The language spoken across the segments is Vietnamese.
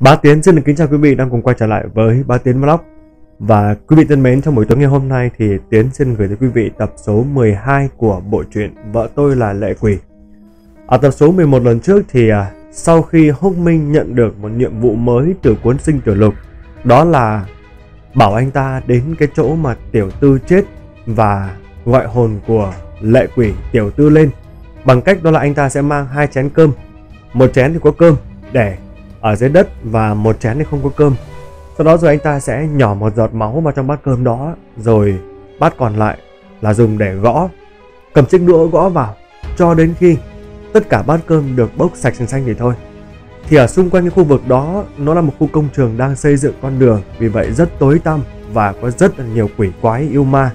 Bá Tiến xin được kính chào quý vị đang cùng quay trở lại với Bá Tiến Vlog Và quý vị thân mến, trong buổi tối ngày hôm nay thì Tiến xin gửi tới quý vị tập số 12 của bộ truyện Vợ tôi là Lệ Quỷ Ở à, tập số 11 lần trước thì à, sau khi Húc Minh nhận được một nhiệm vụ mới từ cuốn sinh tiểu lục Đó là bảo anh ta đến cái chỗ mà tiểu tư chết và gọi hồn của lệ quỷ tiểu tư lên Bằng cách đó là anh ta sẽ mang hai chén cơm Một chén thì có cơm để ở dưới đất và một chén thì không có cơm. Sau đó rồi anh ta sẽ nhỏ một giọt máu vào trong bát cơm đó rồi bát còn lại là dùng để gõ, cầm chiếc đũa gõ vào cho đến khi tất cả bát cơm được bốc sạch sành xanh thì thôi. Thì ở xung quanh cái khu vực đó nó là một khu công trường đang xây dựng con đường vì vậy rất tối tăm và có rất là nhiều quỷ quái yêu ma.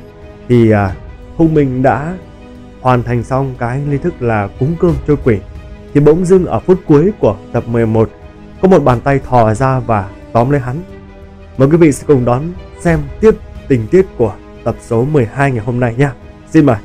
Thì à, Hùng Minh đã hoàn thành xong cái nghi thức là cúng cơm cho quỷ thì bỗng dưng ở phút cuối của tập 11 có một bàn tay thò ra và tóm lấy hắn. Mời quý vị sẽ cùng đón xem tiếp tình tiết của tập số 12 ngày hôm nay nha. Xin mời.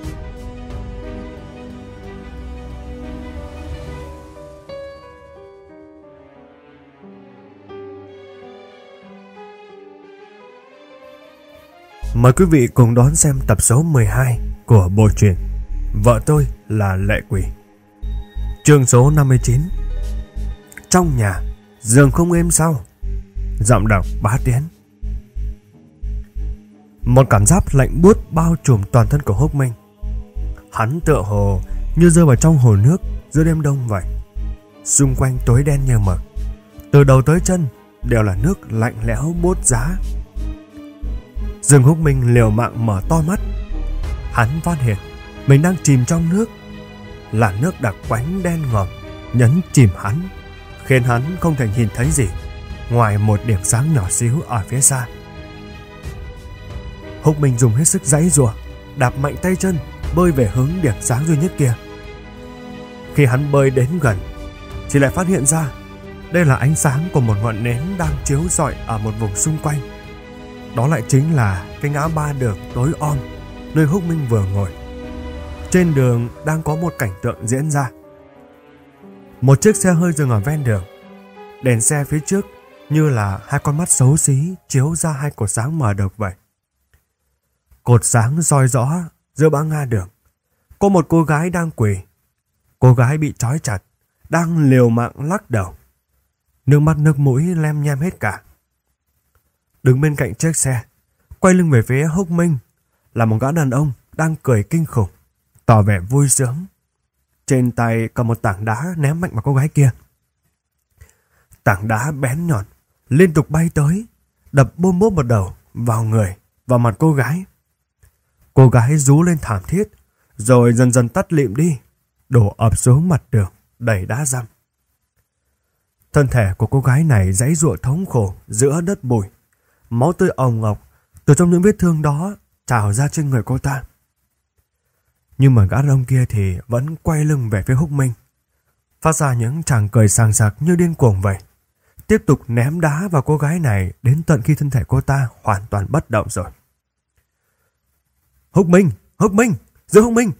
Mời quý vị cùng đón xem tập số 12 của bộ truyện Vợ tôi là lệ quỷ Chương số 59 Trong nhà Giường không êm sao Giọng đọc bá tiến Một cảm giác lạnh buốt bao trùm toàn thân của Húc minh Hắn tựa hồ như rơi vào trong hồ nước giữa đêm đông vậy Xung quanh tối đen như mực Từ đầu tới chân đều là nước lạnh lẽo bốt giá Dương Húc Minh liều mạng mở to mắt Hắn phát hiện Mình đang chìm trong nước Là nước đặc quánh đen ngòm Nhấn chìm hắn khiến hắn không thể nhìn thấy gì ngoài một điểm sáng nhỏ xíu ở phía xa. Húc Minh dùng hết sức giãy giụa, đạp mạnh tay chân bơi về hướng điểm sáng duy nhất kia. Khi hắn bơi đến gần, chỉ lại phát hiện ra đây là ánh sáng của một ngọn nến đang chiếu rọi ở một vùng xung quanh. Đó lại chính là cái ngã ba đường tối om nơi Húc Minh vừa ngồi. Trên đường đang có một cảnh tượng diễn ra. Một chiếc xe hơi dừng ở ven đường. Đèn xe phía trước như là hai con mắt xấu xí chiếu ra hai cột sáng mờ độc vậy. Cột sáng soi rõ giữa bã nga đường. Có một cô gái đang quỳ. Cô gái bị trói chặt, đang liều mạng lắc đầu. Nước mắt nước mũi lem nhem hết cả. Đứng bên cạnh chiếc xe, quay lưng về phía Húc minh là một gã đàn ông đang cười kinh khủng, tỏ vẻ vui sướng trên tay cầm một tảng đá ném mạnh vào cô gái kia. Tảng đá bén nhọn, liên tục bay tới, đập bôm bốp một đầu vào người, vào mặt cô gái. Cô gái rú lên thảm thiết, rồi dần dần tắt lịm đi, đổ ập xuống mặt đường, đầy đá răm. Thân thể của cô gái này dãy ruộng thống khổ giữa đất bụi. Máu tươi ồng ngọc từ trong những vết thương đó trào ra trên người cô ta nhưng mà gã đông kia thì vẫn quay lưng về phía húc minh. Phát ra những tràng cười sàng sạc như điên cuồng vậy. Tiếp tục ném đá vào cô gái này đến tận khi thân thể cô ta hoàn toàn bất động rồi. Húc Minh! Húc Minh! Giữ Húc Minh!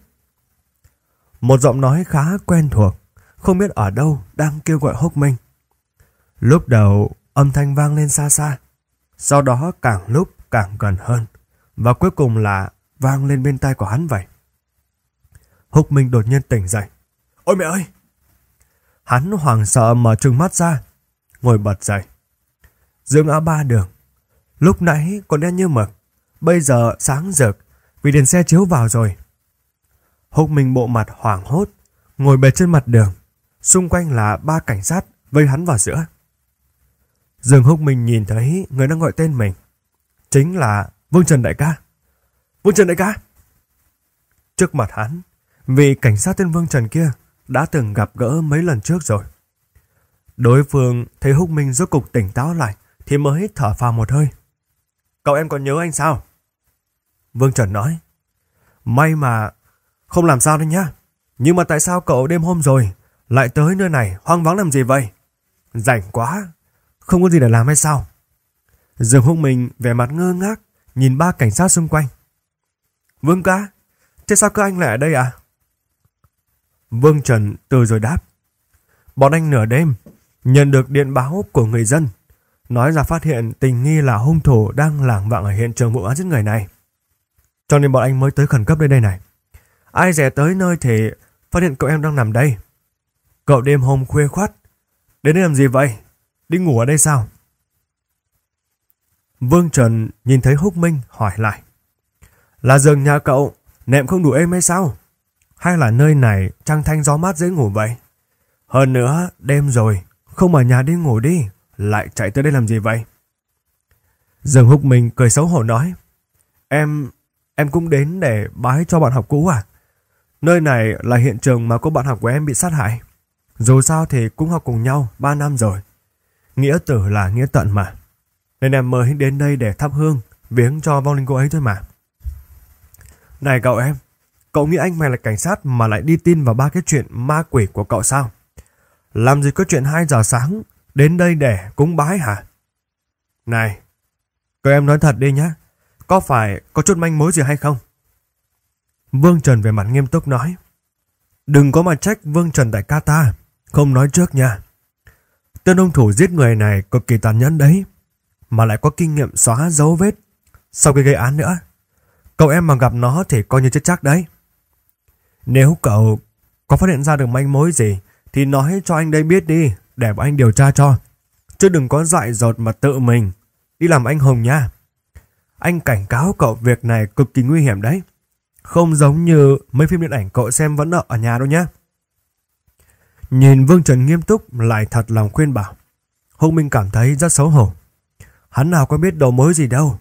Một giọng nói khá quen thuộc, không biết ở đâu đang kêu gọi Húc Minh. Lúc đầu âm thanh vang lên xa xa, sau đó càng lúc càng gần hơn, và cuối cùng là vang lên bên tai của hắn vậy. Húc Minh đột nhiên tỉnh dậy. Ôi mẹ ơi! Hắn hoảng sợ mở trừng mắt ra, ngồi bật dậy. Dương Á Ba đường, lúc nãy còn đen như mực, bây giờ sáng rực vì đèn xe chiếu vào rồi. Húc Minh bộ mặt hoảng hốt, ngồi bệt trên mặt đường, xung quanh là ba cảnh sát vây hắn vào giữa. Dương Húc Minh nhìn thấy người đang gọi tên mình, chính là Vương Trần Đại Ca. Vương Trần Đại Ca! Trước mặt hắn Vị cảnh sát tên Vương Trần kia đã từng gặp gỡ mấy lần trước rồi. Đối phương thấy Húc Minh rốt cục tỉnh táo lại thì mới thở phào một hơi. Cậu em còn nhớ anh sao? Vương Trần nói. May mà không làm sao đâu nhá. Nhưng mà tại sao cậu đêm hôm rồi lại tới nơi này hoang vắng làm gì vậy? Rảnh quá. Không có gì để làm hay sao? Dương Húc Minh vẻ mặt ngơ ngác nhìn ba cảnh sát xung quanh. Vương ca, thế sao cơ anh lại ở đây à? Vương Trần từ rồi đáp. Bọn anh nửa đêm nhận được điện báo của người dân nói là phát hiện tình nghi là hung thủ đang lảng vạng ở hiện trường vụ án giết người này. Cho nên bọn anh mới tới khẩn cấp đến đây này. Ai rẻ tới nơi thì phát hiện cậu em đang nằm đây. Cậu đêm hôm khuya khoát. Đến đây làm gì vậy? Đi ngủ ở đây sao? Vương Trần nhìn thấy Húc Minh hỏi lại. Là giường nhà cậu, nệm không đủ êm hay sao? hay là nơi này trăng thanh gió mát dễ ngủ vậy? Hơn nữa, đêm rồi, không ở nhà đi ngủ đi, lại chạy tới đây làm gì vậy? Dương Húc Minh cười xấu hổ nói, em, em cũng đến để bái cho bạn học cũ à? Nơi này là hiện trường mà cô bạn học của em bị sát hại. Dù sao thì cũng học cùng nhau 3 năm rồi. Nghĩa tử là nghĩa tận mà. Nên em mời đến đây để thắp hương, viếng cho vong linh cô ấy thôi mà. Này cậu em, Cậu nghĩ anh mày là cảnh sát mà lại đi tin vào ba cái chuyện ma quỷ của cậu sao? Làm gì có chuyện 2 giờ sáng đến đây để cúng bái hả? Này, cậu em nói thật đi nhá. Có phải có chút manh mối gì hay không? Vương Trần về mặt nghiêm túc nói. Đừng có mà trách Vương Trần tại kata Không nói trước nha. Tên ông thủ giết người này cực kỳ tàn nhẫn đấy. Mà lại có kinh nghiệm xóa dấu vết. Sau khi gây án nữa. Cậu em mà gặp nó thì coi như chết chắc đấy. Nếu cậu có phát hiện ra được manh mối gì thì nói cho anh đây biết đi để bọn anh điều tra cho. Chứ đừng có dại dột mà tự mình đi làm anh hùng nha. Anh cảnh cáo cậu việc này cực kỳ nguy hiểm đấy. Không giống như mấy phim điện ảnh cậu xem vẫn nợ ở nhà đâu nhé. Nhìn Vương Trần nghiêm túc lại thật lòng khuyên bảo. Hùng Minh cảm thấy rất xấu hổ. Hắn nào có biết đầu mối gì đâu.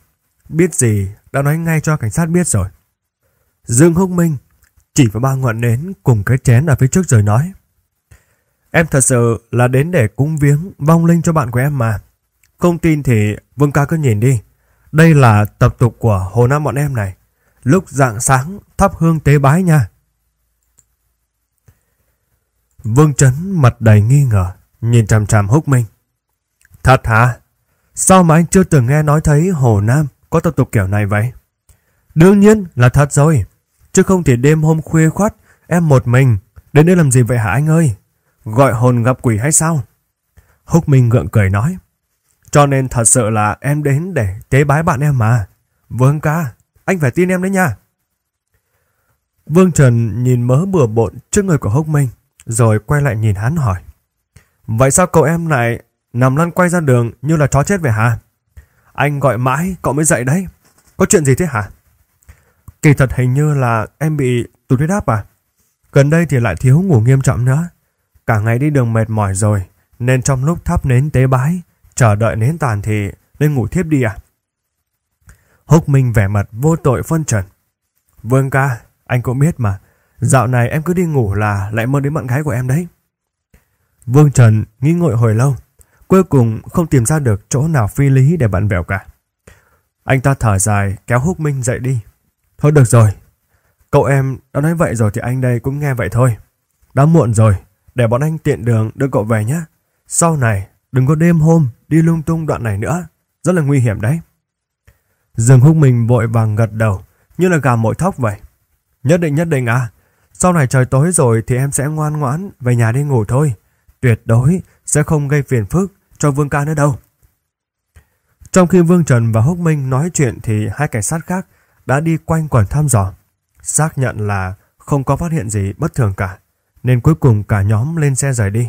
Biết gì đã nói ngay cho cảnh sát biết rồi. Dương Húc Minh chỉ vào ba ngọn nến cùng cái chén ở phía trước rồi nói. Em thật sự là đến để cúng viếng vong linh cho bạn của em mà. Không tin thì Vương ca cứ nhìn đi. Đây là tập tục của Hồ Nam bọn em này. Lúc dạng sáng thắp hương tế bái nha. Vương Trấn mặt đầy nghi ngờ, nhìn chằm chằm húc minh. Thật hả? Sao mà anh chưa từng nghe nói thấy Hồ Nam có tập tục kiểu này vậy? Đương nhiên là thật rồi. Chứ không thì đêm hôm khuya khoát Em một mình Đến đây làm gì vậy hả anh ơi Gọi hồn gặp quỷ hay sao Húc Minh gượng cười nói Cho nên thật sự là em đến để tế bái bạn em mà Vương ca Anh phải tin em đấy nha Vương Trần nhìn mớ bừa bộn trước người của Húc Minh Rồi quay lại nhìn hắn hỏi Vậy sao cậu em lại Nằm lăn quay ra đường như là chó chết vậy hả Anh gọi mãi cậu mới dậy đấy Có chuyện gì thế hả Kỳ thật hình như là em bị tụt huyết áp à? Gần đây thì lại thiếu ngủ nghiêm trọng nữa. Cả ngày đi đường mệt mỏi rồi, nên trong lúc thắp nến tế bái, chờ đợi nến tàn thì nên ngủ thiếp đi à? Húc Minh vẻ mặt vô tội phân trần. Vương ca, anh cũng biết mà, dạo này em cứ đi ngủ là lại mơ đến bạn gái của em đấy. Vương Trần nghĩ ngợi hồi lâu, cuối cùng không tìm ra được chỗ nào phi lý để bạn bèo cả. Anh ta thở dài kéo Húc Minh dậy đi. Thôi được rồi, cậu em đã nói vậy rồi thì anh đây cũng nghe vậy thôi. Đã muộn rồi, để bọn anh tiện đường đưa cậu về nhé. Sau này, đừng có đêm hôm đi lung tung đoạn này nữa, rất là nguy hiểm đấy. Dương Húc Minh vội vàng gật đầu, như là gà mội thóc vậy. Nhất định nhất định à, sau này trời tối rồi thì em sẽ ngoan ngoãn về nhà đi ngủ thôi. Tuyệt đối sẽ không gây phiền phức cho Vương ca nữa đâu. Trong khi Vương Trần và Húc Minh nói chuyện thì hai cảnh sát khác đã đi quanh quẩn thăm dò, xác nhận là không có phát hiện gì bất thường cả, nên cuối cùng cả nhóm lên xe rời đi.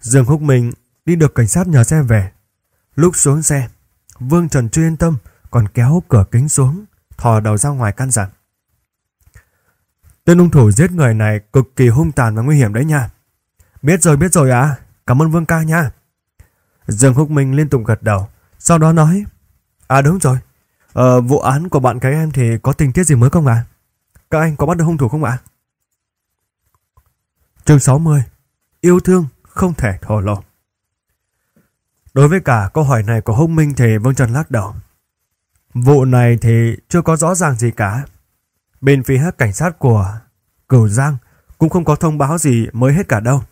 Dương Húc Minh đi được cảnh sát nhờ xe về. Lúc xuống xe, Vương Trần chuyên tâm còn kéo cửa kính xuống, thò đầu ra ngoài căn dặn. Tên hung thủ giết người này cực kỳ hung tàn và nguy hiểm đấy nha. Biết rồi, biết rồi à. Cảm ơn Vương ca nha. Dương Húc Minh liên tục gật đầu, sau đó nói. À đúng rồi, Ờ, vụ án của bạn cái em thì có tình tiết gì mới không ạ? À? Các anh có bắt được hung thủ không ạ? À? Chương 60 Yêu thương không thể thổ lộ Đối với cả câu hỏi này của Hồng Minh thì Vương Trần lắc đầu. Vụ này thì chưa có rõ ràng gì cả. Bên phía cảnh sát của Cửu Giang cũng không có thông báo gì mới hết cả đâu.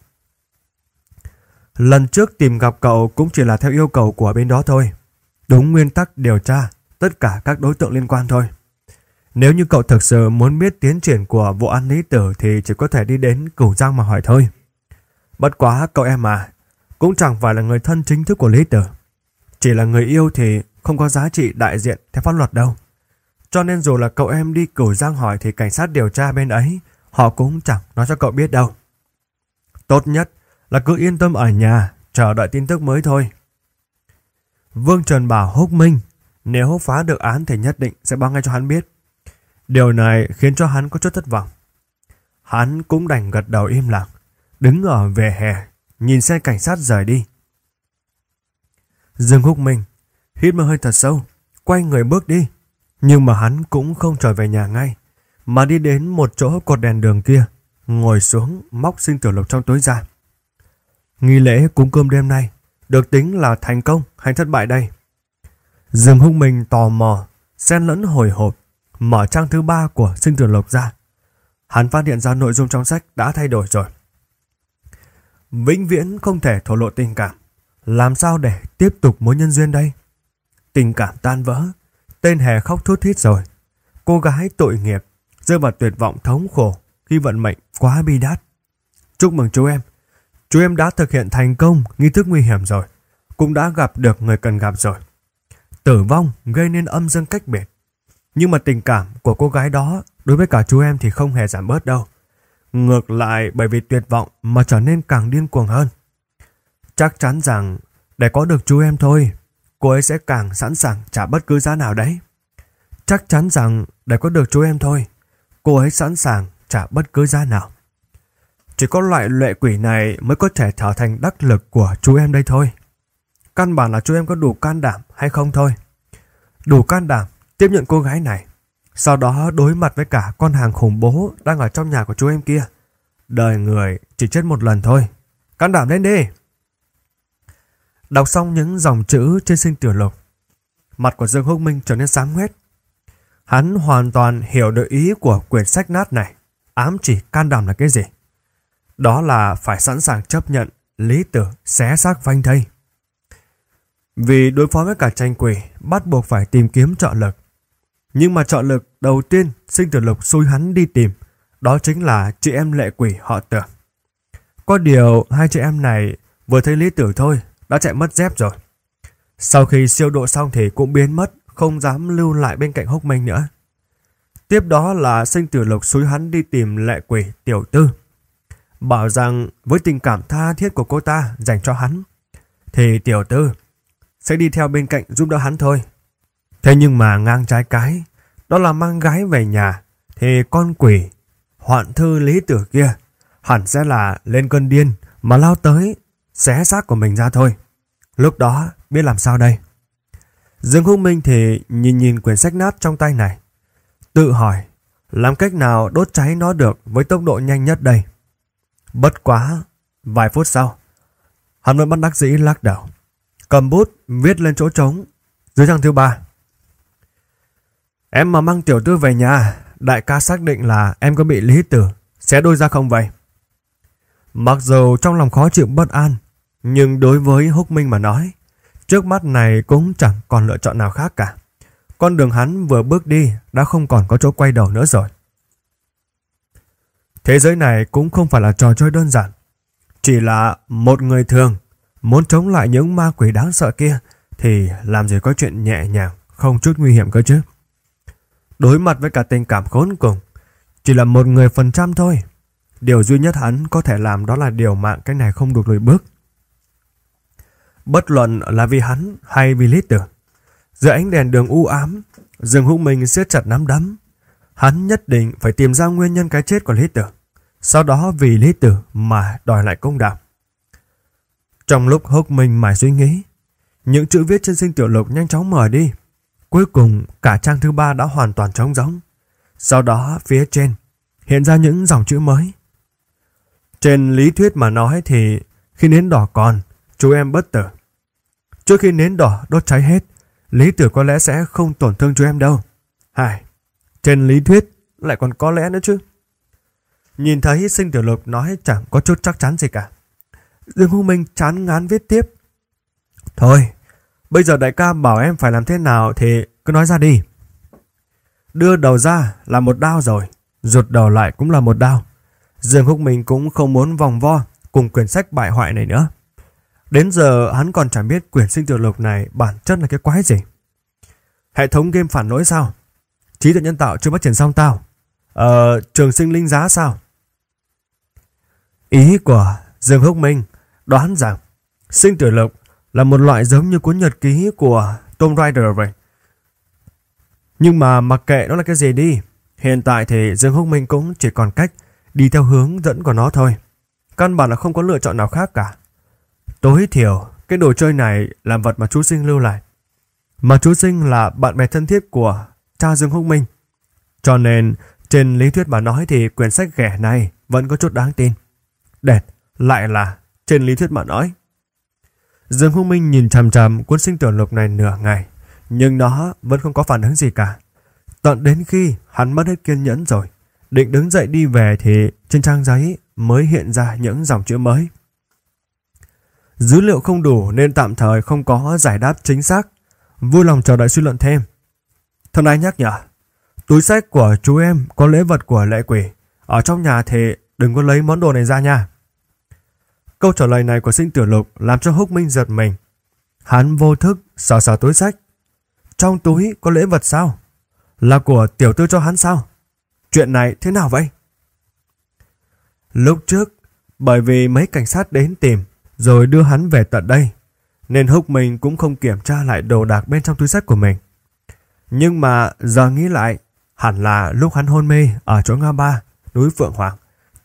Lần trước tìm gặp cậu cũng chỉ là theo yêu cầu của bên đó thôi. Đúng nguyên tắc điều tra tất cả các đối tượng liên quan thôi. Nếu như cậu thực sự muốn biết tiến triển của vụ án lý tử thì chỉ có thể đi đến cửu giang mà hỏi thôi. Bất quá cậu em à, cũng chẳng phải là người thân chính thức của lý tử. Chỉ là người yêu thì không có giá trị đại diện theo pháp luật đâu. Cho nên dù là cậu em đi cửu giang hỏi thì cảnh sát điều tra bên ấy, họ cũng chẳng nói cho cậu biết đâu. Tốt nhất là cứ yên tâm ở nhà, chờ đợi tin tức mới thôi. Vương Trần bảo húc minh nếu phá được án thì nhất định sẽ báo ngay cho hắn biết. Điều này khiến cho hắn có chút thất vọng. Hắn cũng đành gật đầu im lặng, đứng ở về hè, nhìn xe cảnh sát rời đi. Dương Húc mình, hít một hơi thật sâu, quay người bước đi. Nhưng mà hắn cũng không trở về nhà ngay, mà đi đến một chỗ cột đèn đường kia, ngồi xuống móc sinh tử lục trong túi ra. Nghi lễ cúng cơm đêm nay được tính là thành công hay thất bại đây? Dương Húc Minh tò mò, xen lẫn hồi hộp, mở trang thứ ba của sinh tử lộc ra. Hắn phát hiện ra nội dung trong sách đã thay đổi rồi. Vĩnh viễn không thể thổ lộ tình cảm. Làm sao để tiếp tục mối nhân duyên đây? Tình cảm tan vỡ, tên hề khóc thút thít rồi. Cô gái tội nghiệp, rơi vào tuyệt vọng thống khổ khi vận mệnh quá bi đát. Chúc mừng chú em, chú em đã thực hiện thành công nghi thức nguy hiểm rồi, cũng đã gặp được người cần gặp rồi. Tử vong gây nên âm dương cách biệt. Nhưng mà tình cảm của cô gái đó đối với cả chú em thì không hề giảm bớt đâu. Ngược lại bởi vì tuyệt vọng mà trở nên càng điên cuồng hơn. Chắc chắn rằng để có được chú em thôi, cô ấy sẽ càng sẵn sàng trả bất cứ giá nào đấy. Chắc chắn rằng để có được chú em thôi, cô ấy sẵn sàng trả bất cứ giá nào. Chỉ có loại lệ quỷ này mới có thể trở thành đắc lực của chú em đây thôi. Căn bản là chú em có đủ can đảm hay không thôi. Đủ can đảm tiếp nhận cô gái này. Sau đó đối mặt với cả con hàng khủng bố đang ở trong nhà của chú em kia. Đời người chỉ chết một lần thôi. Can đảm lên đi. Đọc xong những dòng chữ trên sinh tiểu lục. Mặt của Dương Húc Minh trở nên sáng huyết. Hắn hoàn toàn hiểu được ý của quyển sách nát này. Ám chỉ can đảm là cái gì? Đó là phải sẵn sàng chấp nhận lý tưởng xé xác phanh thây. Vì đối phó với cả tranh quỷ, bắt buộc phải tìm kiếm trợ lực. Nhưng mà trợ lực đầu tiên sinh tử lục xui hắn đi tìm, đó chính là chị em lệ quỷ họ tưởng. Có điều hai chị em này vừa thấy lý tử thôi, đã chạy mất dép rồi. Sau khi siêu độ xong thì cũng biến mất, không dám lưu lại bên cạnh hốc minh nữa. Tiếp đó là sinh tử lục xúi hắn đi tìm lệ quỷ tiểu tư. Bảo rằng với tình cảm tha thiết của cô ta dành cho hắn, thì tiểu tư sẽ đi theo bên cạnh giúp đỡ hắn thôi. Thế nhưng mà ngang trái cái, đó là mang gái về nhà, thì con quỷ, hoạn thư lý tử kia, hẳn sẽ là lên cơn điên mà lao tới, xé xác của mình ra thôi. Lúc đó biết làm sao đây? Dương Húc Minh thì nhìn nhìn quyển sách nát trong tay này, tự hỏi làm cách nào đốt cháy nó được với tốc độ nhanh nhất đây. Bất quá, vài phút sau, hắn vẫn bắt đắc dĩ lắc đầu cầm bút viết lên chỗ trống dưới trang thứ ba em mà mang tiểu tư về nhà đại ca xác định là em có bị lý tử sẽ đôi ra không vậy mặc dù trong lòng khó chịu bất an nhưng đối với húc minh mà nói trước mắt này cũng chẳng còn lựa chọn nào khác cả con đường hắn vừa bước đi đã không còn có chỗ quay đầu nữa rồi thế giới này cũng không phải là trò chơi đơn giản chỉ là một người thường Muốn chống lại những ma quỷ đáng sợ kia thì làm gì có chuyện nhẹ nhàng, không chút nguy hiểm cơ chứ. Đối mặt với cả tình cảm khốn cùng, chỉ là một người phần trăm thôi. Điều duy nhất hắn có thể làm đó là điều mạng cái này không được lùi bước. Bất luận là vì hắn hay vì lý tưởng. Giữa ánh đèn đường u ám, rừng Hữu mình siết chặt nắm đấm. Hắn nhất định phải tìm ra nguyên nhân cái chết của lý tử Sau đó vì lý tử mà đòi lại công đạo. Trong lúc hốc mình mải suy nghĩ, những chữ viết trên sinh tiểu lục nhanh chóng mở đi. Cuối cùng, cả trang thứ ba đã hoàn toàn trống rỗng. Sau đó, phía trên, hiện ra những dòng chữ mới. Trên lý thuyết mà nói thì, khi nến đỏ còn, chú em bất tử. Trước khi nến đỏ đốt cháy hết, lý tử có lẽ sẽ không tổn thương chú em đâu. Hài, trên lý thuyết lại còn có lẽ nữa chứ. Nhìn thấy sinh tiểu lục nói chẳng có chút chắc chắn gì cả. Dương Húc Minh chán ngán viết tiếp. Thôi, bây giờ đại ca bảo em phải làm thế nào thì cứ nói ra đi. Đưa đầu ra là một đao rồi, rụt đầu lại cũng là một đao. Dương Húc Minh cũng không muốn vòng vo cùng quyển sách bại hoại này nữa. Đến giờ hắn còn chẳng biết quyển sinh tiểu lục này bản chất là cái quái gì. Hệ thống game phản lỗi sao? Trí tuệ nhân tạo chưa phát triển xong tao? Ờ, trường sinh linh giá sao? Ý của Dương Húc Minh đoán rằng sinh tử lộc là một loại giống như cuốn nhật ký của Tom Rider vậy. Nhưng mà mặc kệ nó là cái gì đi, hiện tại thì Dương Húc Minh cũng chỉ còn cách đi theo hướng dẫn của nó thôi. Căn bản là không có lựa chọn nào khác cả. Tối thiểu, cái đồ chơi này là vật mà chú Sinh lưu lại. Mà chú Sinh là bạn bè thân thiết của cha Dương Húc Minh. Cho nên, trên lý thuyết mà nói thì quyển sách ghẻ này vẫn có chút đáng tin. Đẹp, lại là trên lý thuyết mà nói. Dương Hữu Minh nhìn chằm chằm cuốn sinh tử lục này nửa ngày, nhưng nó vẫn không có phản ứng gì cả. Tận đến khi hắn mất hết kiên nhẫn rồi, định đứng dậy đi về thì trên trang giấy mới hiện ra những dòng chữ mới. Dữ liệu không đủ nên tạm thời không có giải đáp chính xác. Vui lòng chờ đợi suy luận thêm. Thân ai nhắc nhở, túi sách của chú em có lễ vật của lệ quỷ. Ở trong nhà thì đừng có lấy món đồ này ra nha. Câu trả lời này của sinh tiểu lục làm cho húc minh giật mình. Hắn vô thức sờ sờ túi sách. Trong túi có lễ vật sao? Là của tiểu tư cho hắn sao? Chuyện này thế nào vậy? Lúc trước, bởi vì mấy cảnh sát đến tìm rồi đưa hắn về tận đây, nên Húc Minh cũng không kiểm tra lại đồ đạc bên trong túi sách của mình. Nhưng mà giờ nghĩ lại, hẳn là lúc hắn hôn mê ở chỗ nga ba, núi Phượng Hoàng,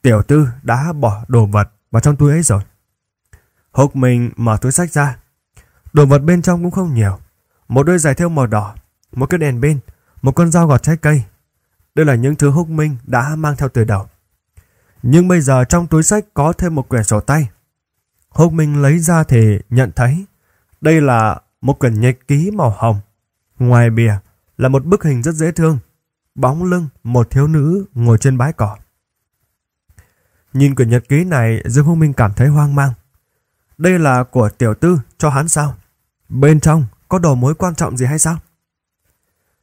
tiểu tư đã bỏ đồ vật vào trong túi ấy rồi. Hục mình mở túi sách ra. Đồ vật bên trong cũng không nhiều. Một đôi giày theo màu đỏ, một cái đèn pin, một con dao gọt trái cây. Đây là những thứ Húc Minh đã mang theo từ đầu. Nhưng bây giờ trong túi sách có thêm một quyển sổ tay. Húc Minh lấy ra thì nhận thấy đây là một quyển nhật ký màu hồng. Ngoài bìa là một bức hình rất dễ thương. Bóng lưng một thiếu nữ ngồi trên bãi cỏ. Nhìn quyển nhật ký này Dương Hùng Minh cảm thấy hoang mang. Đây là của tiểu tư cho hắn sao? Bên trong có đồ mối quan trọng gì hay sao?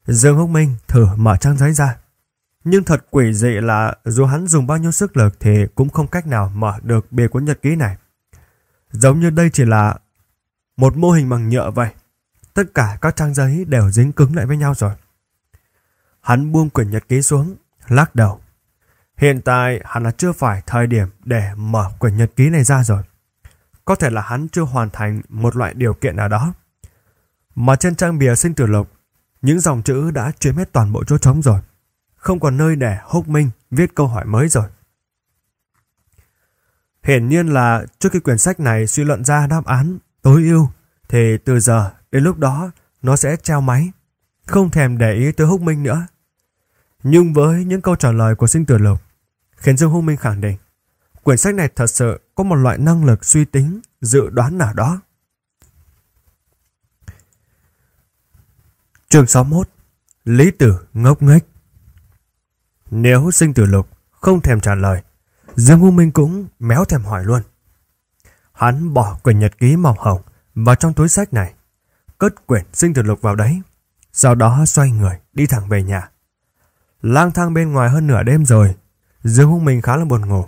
Dương Húc Minh thử mở trang giấy ra. Nhưng thật quỷ dị là dù hắn dùng bao nhiêu sức lực thì cũng không cách nào mở được bìa cuốn nhật ký này. Giống như đây chỉ là một mô hình bằng nhựa vậy. Tất cả các trang giấy đều dính cứng lại với nhau rồi. Hắn buông quyển nhật ký xuống, lắc đầu. Hiện tại hắn là chưa phải thời điểm để mở quyển nhật ký này ra rồi. Có thể là hắn chưa hoàn thành một loại điều kiện nào đó. Mà trên trang bìa sinh tử lục, những dòng chữ đã chiếm hết toàn bộ chỗ trống rồi. Không còn nơi để Húc minh viết câu hỏi mới rồi. Hiển nhiên là trước khi quyển sách này suy luận ra đáp án tối ưu thì từ giờ đến lúc đó nó sẽ treo máy. Không thèm để ý tới húc minh nữa. Nhưng với những câu trả lời của sinh tử lục, khiến Dương Hùng Minh khẳng định quyển sách này thật sự có một loại năng lực suy tính, dự đoán nào đó. Trường 61 Lý Tử ngốc nghếch Nếu sinh tử lục không thèm trả lời, Dương Hùng Minh cũng méo thèm hỏi luôn. Hắn bỏ quyển nhật ký màu hồng vào trong túi sách này, cất quyển sinh tử lục vào đấy, sau đó xoay người đi thẳng về nhà lang thang bên ngoài hơn nửa đêm rồi. Dương hùng mình khá là buồn ngủ.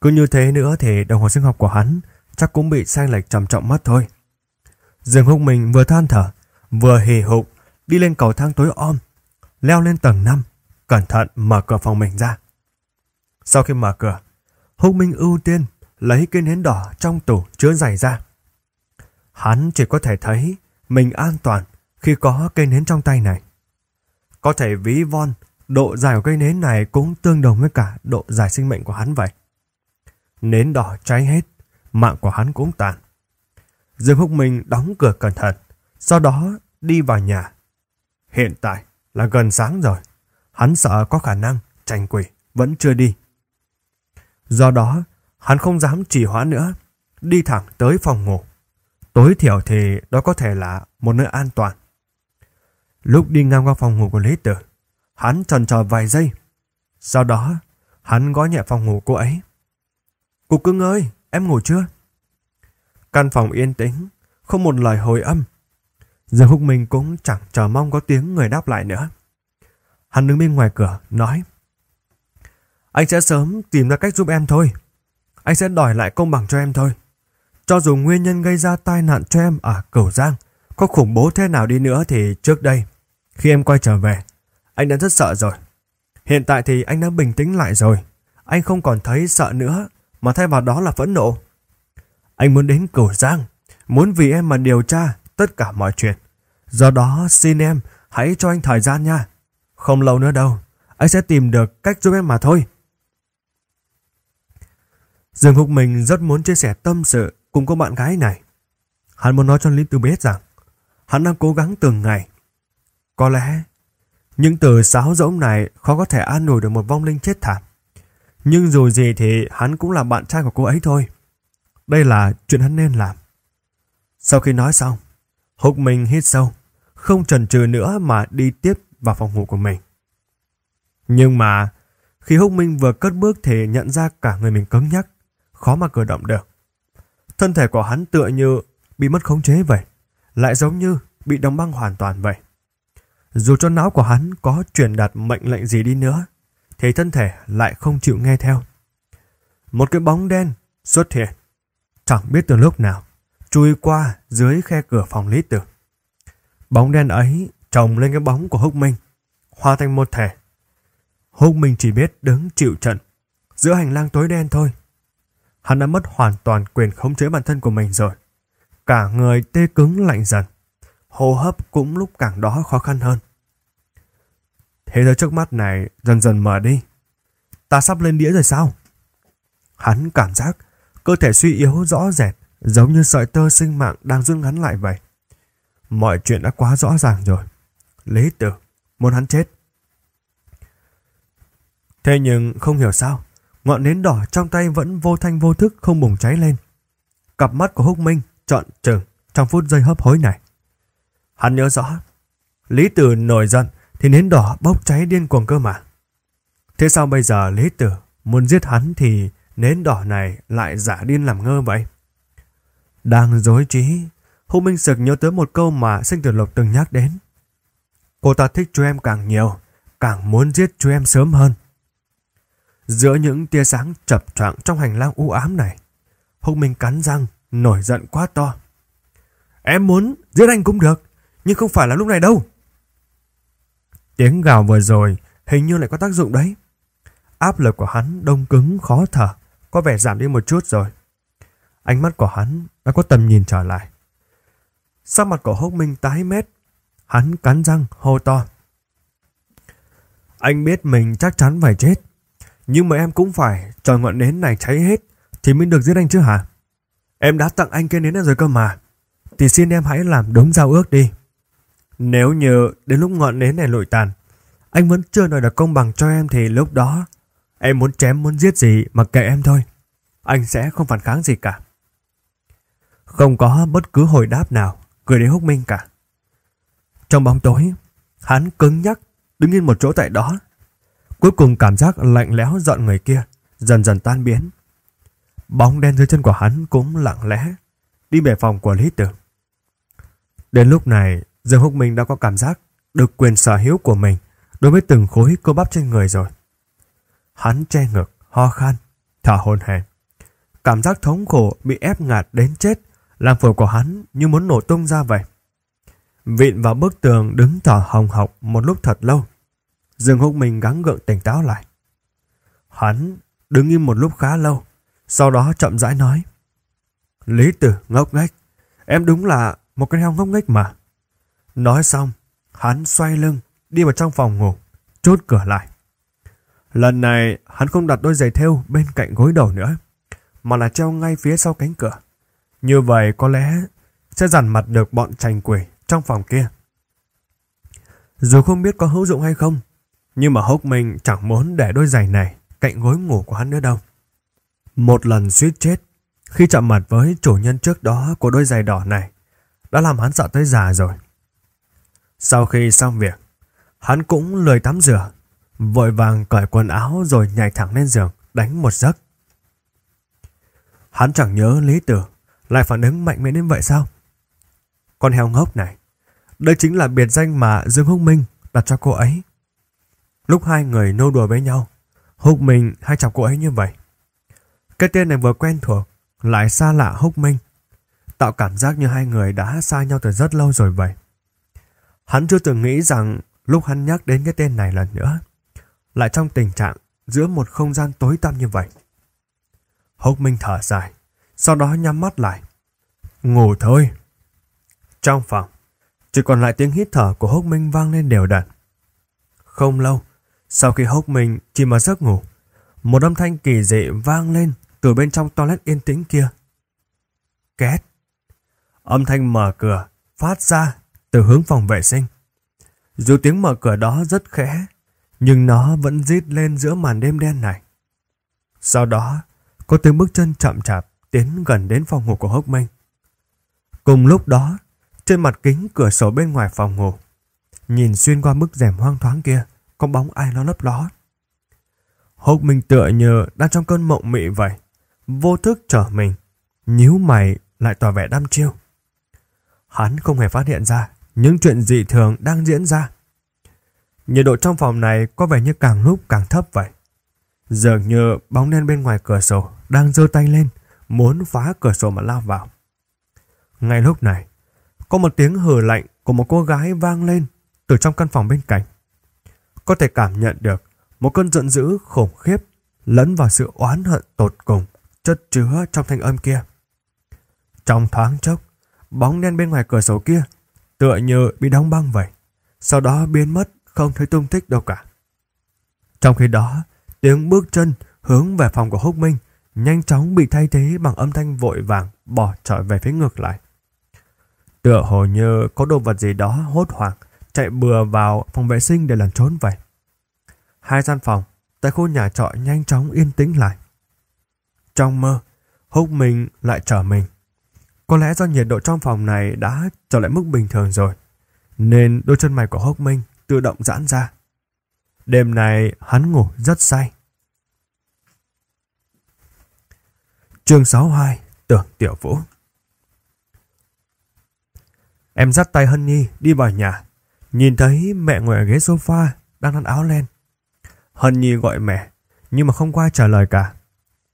Cứ như thế nữa thì đồng hồ sinh học của hắn chắc cũng bị sai lệch trầm trọng mất thôi. Dương hùng mình vừa than thở, vừa hì hục đi lên cầu thang tối om, leo lên tầng 5, cẩn thận mở cửa phòng mình ra. Sau khi mở cửa, hùng Minh ưu tiên lấy cây nến đỏ trong tủ chứa giày ra. Hắn chỉ có thể thấy mình an toàn khi có cây nến trong tay này. Có thể ví von độ dài của cây nến này cũng tương đồng với cả độ dài sinh mệnh của hắn vậy. Nến đỏ cháy hết, mạng của hắn cũng tàn. Dương Húc Minh đóng cửa cẩn thận, sau đó đi vào nhà. Hiện tại là gần sáng rồi, hắn sợ có khả năng tranh quỷ vẫn chưa đi. Do đó, hắn không dám trì hoãn nữa, đi thẳng tới phòng ngủ. Tối thiểu thì đó có thể là một nơi an toàn. Lúc đi ngang qua phòng ngủ của Lý Tử, Hắn trần chờ vài giây. Sau đó, hắn gõ nhẹ phòng ngủ cô ấy. cục cưng ơi, em ngủ chưa? Căn phòng yên tĩnh, không một lời hồi âm. Giờ húc mình cũng chẳng chờ mong có tiếng người đáp lại nữa. Hắn đứng bên ngoài cửa, nói. Anh sẽ sớm tìm ra cách giúp em thôi. Anh sẽ đòi lại công bằng cho em thôi. Cho dù nguyên nhân gây ra tai nạn cho em ở Cửu Giang có khủng bố thế nào đi nữa thì trước đây, khi em quay trở về, anh đã rất sợ rồi. Hiện tại thì anh đã bình tĩnh lại rồi. Anh không còn thấy sợ nữa, mà thay vào đó là phẫn nộ. Anh muốn đến Cửu Giang, muốn vì em mà điều tra tất cả mọi chuyện. Do đó xin em hãy cho anh thời gian nha. Không lâu nữa đâu, anh sẽ tìm được cách giúp em mà thôi. Dương Húc Minh rất muốn chia sẻ tâm sự cùng cô bạn gái này. Hắn muốn nói cho Lý Tư biết rằng hắn đang cố gắng từng ngày. Có lẽ những từ sáo rỗng này khó có thể an ủi được một vong linh chết thảm. Nhưng dù gì thì hắn cũng là bạn trai của cô ấy thôi. Đây là chuyện hắn nên làm. Sau khi nói xong, Húc Minh hít sâu, không chần chừ nữa mà đi tiếp vào phòng ngủ của mình. Nhưng mà, khi Húc Minh vừa cất bước thì nhận ra cả người mình cứng nhắc, khó mà cử động được. Thân thể của hắn tựa như bị mất khống chế vậy, lại giống như bị đóng băng hoàn toàn vậy. Dù cho não của hắn có truyền đạt mệnh lệnh gì đi nữa, thì thân thể lại không chịu nghe theo. Một cái bóng đen xuất hiện, chẳng biết từ lúc nào, chui qua dưới khe cửa phòng Lý Tử. Bóng đen ấy trồng lên cái bóng của Húc Minh, hòa thành một thể. Húc Minh chỉ biết đứng chịu trận, giữa hành lang tối đen thôi. Hắn đã mất hoàn toàn quyền khống chế bản thân của mình rồi. Cả người tê cứng lạnh dần hô hấp cũng lúc càng đó khó khăn hơn. Thế giới trước mắt này dần dần mở đi. Ta sắp lên đĩa rồi sao? Hắn cảm giác cơ thể suy yếu rõ rệt giống như sợi tơ sinh mạng đang rút ngắn lại vậy. Mọi chuyện đã quá rõ ràng rồi. Lý tử, muốn hắn chết. Thế nhưng không hiểu sao, ngọn nến đỏ trong tay vẫn vô thanh vô thức không bùng cháy lên. Cặp mắt của Húc Minh trọn trừng trong phút giây hấp hối này. Hắn nhớ rõ, Lý Tử nổi giận thì nến đỏ bốc cháy điên cuồng cơ mà. Thế sao bây giờ Lý Tử muốn giết hắn thì nến đỏ này lại giả điên làm ngơ vậy? Đang dối trí, Hùng Minh Sực nhớ tới một câu mà Sinh Tử lục từng nhắc đến. Cô ta thích chú em càng nhiều, càng muốn giết chú em sớm hơn. Giữa những tia sáng chập choạng trong hành lang u ám này, Hùng Minh cắn răng, nổi giận quá to. Em muốn giết anh cũng được, nhưng không phải là lúc này đâu. Tiếng gào vừa rồi hình như lại có tác dụng đấy. Áp lực của hắn đông cứng khó thở, có vẻ giảm đi một chút rồi. Ánh mắt của hắn đã có tầm nhìn trở lại. Sắc mặt của hốc minh tái mét, hắn cắn răng hô to. Anh biết mình chắc chắn phải chết, nhưng mà em cũng phải chờ ngọn nến này cháy hết thì mới được giết anh chứ hả? Em đã tặng anh cái nến này rồi cơ mà, thì xin em hãy làm đúng giao ước đi. Nếu như đến lúc ngọn nến này lụi tàn, anh vẫn chưa đòi được công bằng cho em thì lúc đó em muốn chém muốn giết gì mà kệ em thôi. Anh sẽ không phản kháng gì cả. Không có bất cứ hồi đáp nào gửi đến Húc Minh cả. Trong bóng tối, hắn cứng nhắc đứng yên một chỗ tại đó. Cuối cùng cảm giác lạnh lẽo dọn người kia dần dần tan biến. Bóng đen dưới chân của hắn cũng lặng lẽ đi về phòng của Lý Tử. Đến lúc này Dương Húc Minh đã có cảm giác được quyền sở hữu của mình đối với từng khối cơ bắp trên người rồi. Hắn che ngực, ho khan, thở hồn hển. Cảm giác thống khổ bị ép ngạt đến chết làm phổi của hắn như muốn nổ tung ra vậy. Vịn vào bức tường đứng thở hồng hộc một lúc thật lâu. Dương Húc Minh gắng gượng tỉnh táo lại. Hắn đứng im một lúc khá lâu, sau đó chậm rãi nói. Lý tử ngốc nghếch, em đúng là một cái heo ngốc nghếch mà. Nói xong, hắn xoay lưng, đi vào trong phòng ngủ, chốt cửa lại. Lần này, hắn không đặt đôi giày thêu bên cạnh gối đầu nữa, mà là treo ngay phía sau cánh cửa. Như vậy có lẽ sẽ dằn mặt được bọn trành quỷ trong phòng kia. Dù không biết có hữu dụng hay không, nhưng mà hốc mình chẳng muốn để đôi giày này cạnh gối ngủ của hắn nữa đâu. Một lần suýt chết, khi chạm mặt với chủ nhân trước đó của đôi giày đỏ này, đã làm hắn sợ tới già rồi. Sau khi xong việc, hắn cũng lười tắm rửa, vội vàng cởi quần áo rồi nhảy thẳng lên giường, đánh một giấc. Hắn chẳng nhớ Lý Tử lại phản ứng mạnh mẽ đến vậy sao? Con heo ngốc này, đây chính là biệt danh mà Dương Húc Minh đặt cho cô ấy. Lúc hai người nô đùa với nhau, Húc Minh hay chọc cô ấy như vậy. Cái tên này vừa quen thuộc, lại xa lạ Húc Minh. Tạo cảm giác như hai người đã xa nhau từ rất lâu rồi vậy. Hắn chưa từng nghĩ rằng lúc hắn nhắc đến cái tên này lần nữa, lại trong tình trạng giữa một không gian tối tăm như vậy. Hốc Minh thở dài, sau đó nhắm mắt lại. Ngủ thôi. Trong phòng, chỉ còn lại tiếng hít thở của Hốc Minh vang lên đều đặn. Không lâu, sau khi Hốc Minh chỉ mà giấc ngủ, một âm thanh kỳ dị vang lên từ bên trong toilet yên tĩnh kia. Két. Âm thanh mở cửa phát ra từ hướng phòng vệ sinh. Dù tiếng mở cửa đó rất khẽ, nhưng nó vẫn rít lên giữa màn đêm đen này. Sau đó, có tiếng bước chân chậm chạp tiến gần đến phòng ngủ của Hốc Minh. Cùng lúc đó, trên mặt kính cửa sổ bên ngoài phòng ngủ, nhìn xuyên qua bức rèm hoang thoáng kia, có bóng ai nó lấp ló. Hốc Minh tựa như đang trong cơn mộng mị vậy, vô thức trở mình, nhíu mày lại tỏ vẻ đăm chiêu. Hắn không hề phát hiện ra những chuyện dị thường đang diễn ra. Nhiệt độ trong phòng này có vẻ như càng lúc càng thấp vậy. Dường như bóng đen bên ngoài cửa sổ đang giơ tay lên, muốn phá cửa sổ mà lao vào. Ngay lúc này, có một tiếng hừ lạnh của một cô gái vang lên từ trong căn phòng bên cạnh. Có thể cảm nhận được một cơn giận dữ khủng khiếp lẫn vào sự oán hận tột cùng chất chứa trong thanh âm kia. Trong thoáng chốc, bóng đen bên ngoài cửa sổ kia tựa như bị đóng băng vậy, sau đó biến mất không thấy tung tích đâu cả. Trong khi đó, tiếng bước chân hướng về phòng của Húc Minh nhanh chóng bị thay thế bằng âm thanh vội vàng bỏ trở về phía ngược lại. Tựa hồ như có đồ vật gì đó hốt hoảng chạy bừa vào phòng vệ sinh để lẩn trốn vậy. Hai gian phòng tại khu nhà trọ nhanh chóng yên tĩnh lại. Trong mơ, Húc Minh lại trở mình có lẽ do nhiệt độ trong phòng này đã trở lại mức bình thường rồi, nên đôi chân mày của Hốc Minh tự động giãn ra. Đêm này hắn ngủ rất say. Chương 62 Tưởng Tiểu Vũ Em dắt tay Hân Nhi đi vào nhà, nhìn thấy mẹ ngồi ở ghế sofa đang ăn áo len. Hân Nhi gọi mẹ, nhưng mà không qua trả lời cả.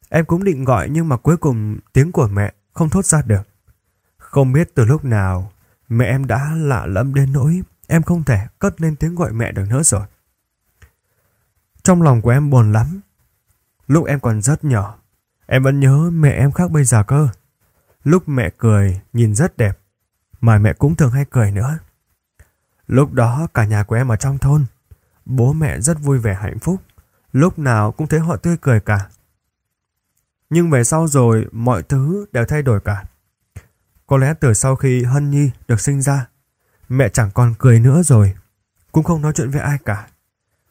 Em cũng định gọi nhưng mà cuối cùng tiếng của mẹ không thốt ra được. Không biết từ lúc nào, mẹ em đã lạ lẫm đến nỗi em không thể cất lên tiếng gọi mẹ được nữa rồi. Trong lòng của em buồn lắm. Lúc em còn rất nhỏ, em vẫn nhớ mẹ em khác bây giờ cơ. Lúc mẹ cười nhìn rất đẹp, mà mẹ cũng thường hay cười nữa. Lúc đó cả nhà của em ở trong thôn, bố mẹ rất vui vẻ hạnh phúc, lúc nào cũng thấy họ tươi cười cả. Nhưng về sau rồi mọi thứ đều thay đổi cả. Có lẽ từ sau khi Hân Nhi được sinh ra, mẹ chẳng còn cười nữa rồi, cũng không nói chuyện với ai cả.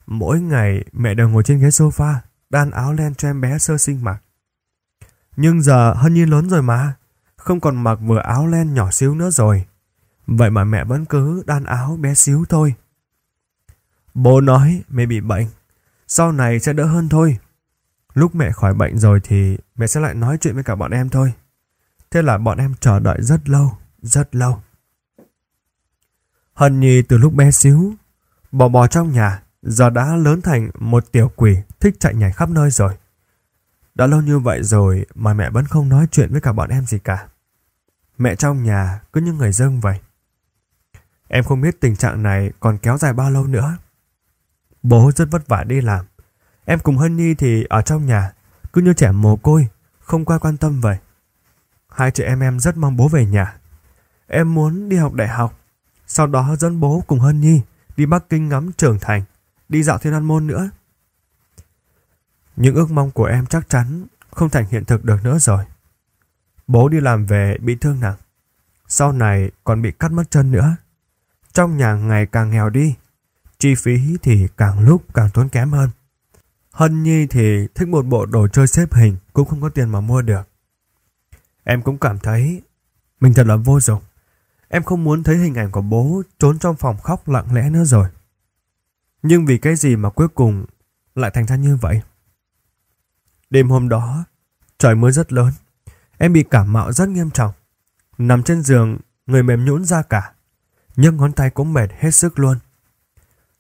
Mỗi ngày mẹ đều ngồi trên ghế sofa, đan áo len cho em bé sơ sinh mặc. Nhưng giờ Hân Nhi lớn rồi mà, không còn mặc vừa áo len nhỏ xíu nữa rồi. Vậy mà mẹ vẫn cứ đan áo bé xíu thôi. Bố nói mẹ bị bệnh, sau này sẽ đỡ hơn thôi. Lúc mẹ khỏi bệnh rồi thì mẹ sẽ lại nói chuyện với cả bọn em thôi. Thế là bọn em chờ đợi rất lâu, rất lâu. Hân Nhi từ lúc bé xíu, bò bò trong nhà, giờ đã lớn thành một tiểu quỷ thích chạy nhảy khắp nơi rồi. Đã lâu như vậy rồi mà mẹ vẫn không nói chuyện với cả bọn em gì cả. Mẹ trong nhà cứ như người dâng vậy. Em không biết tình trạng này còn kéo dài bao lâu nữa. Bố rất vất vả đi làm. Em cùng Hân Nhi thì ở trong nhà, cứ như trẻ mồ côi, không qua quan tâm vậy hai chị em em rất mong bố về nhà. Em muốn đi học đại học, sau đó dẫn bố cùng Hân Nhi đi Bắc Kinh ngắm trưởng thành, đi dạo thiên an môn nữa. Những ước mong của em chắc chắn không thành hiện thực được nữa rồi. Bố đi làm về bị thương nặng, sau này còn bị cắt mất chân nữa. Trong nhà ngày càng nghèo đi, chi phí thì càng lúc càng tốn kém hơn. Hân Nhi thì thích một bộ đồ chơi xếp hình cũng không có tiền mà mua được. Em cũng cảm thấy mình thật là vô dụng. Em không muốn thấy hình ảnh của bố trốn trong phòng khóc lặng lẽ nữa rồi. Nhưng vì cái gì mà cuối cùng lại thành ra như vậy? Đêm hôm đó, trời mưa rất lớn. Em bị cảm mạo rất nghiêm trọng. Nằm trên giường, người mềm nhũn ra cả. Nhưng ngón tay cũng mệt hết sức luôn.